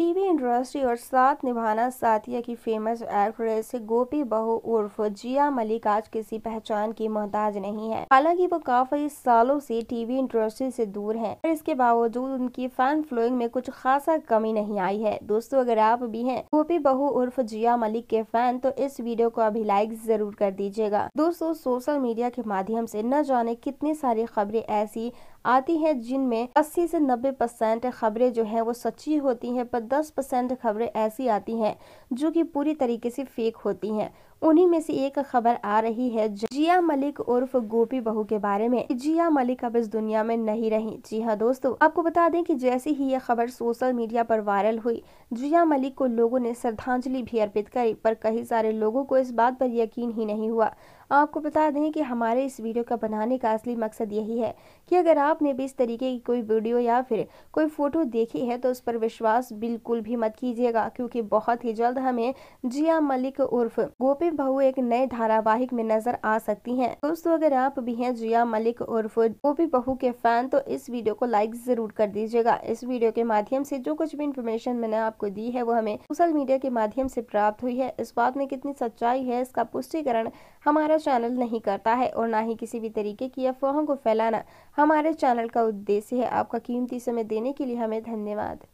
TV industry और साथ निभाना साथिया की फेमस एक्ट्रेस गोपी बहू उर्फ जिया मलिक आज किसी पहचान की मोहताज नहीं है हालांकि वो काफी सालों से टीवी इंडस्ट्री से दूर हैं पर इसके बावजूद उनकी फैन फ्लोइंग में कुछ खासा कमी नहीं आई है दोस्तों अगर आप भी हैं गोपी बहू उर्फ जिया मलिक के फैन तो इस वीडियो को अभी लाइक जरूर कर दीजिएगा दोस्तों सोशल मीडिया के माध्यम से न जाने कितनी सारी खबरें ऐसी आती है जिनमें अस्सी से नब्बे परसेंट खबरें जो है वो सच्ची होती है पर 10 परसेंट खबरें ऐसी आती हैं जो कि पूरी तरीके से फेक होती हैं उन्हीं में से एक खबर आ रही है जिया मलिक उर्फ गोपी बहू के बारे में जिया मलिक अब इस दुनिया में नहीं रही जी हाँ दोस्तों आपको बता दें कि जैसे ही यह खबर सोशल मीडिया पर वायरल हुई जिया मलिक को लोगों ने श्रद्धांजलि भी अर्पित करी पर कई सारे लोगों को इस बात पर यकीन ही नहीं हुआ आपको बता दें कि हमारे इस वीडियो का बनाने का असली मकसद यही है कि अगर आपने भी इस तरीके की कोई वीडियो या फिर कोई फ़ोटो देखी है तो उस पर विश्वास बिल्कुल भी मत कीजिएगा क्योंकि बहुत ही जल्द हमें जिया मलिक उर्फ गोपी बहू एक नए धारावाहिक में नजर आ सकती है दोस्तों अगर आप भी है जिया मलिक उर्फ गोपी बहू के फैन तो इस वीडियो को लाइक जरूर कर दीजिएगा इस वीडियो के माध्यम से जो कुछ भी इन्फॉर्मेशन मैंने आपको दी है वो हमें सोशल मीडिया के माध्यम से प्राप्त हुई है इस बात में कितनी सच्चाई है इसका पुष्टिकरण हमारा चैनल नहीं करता है और ना ही किसी भी तरीके की अफवाहों को फैलाना हमारे चैनल का उद्देश्य है आपका कीमती समय देने के लिए हमें धन्यवाद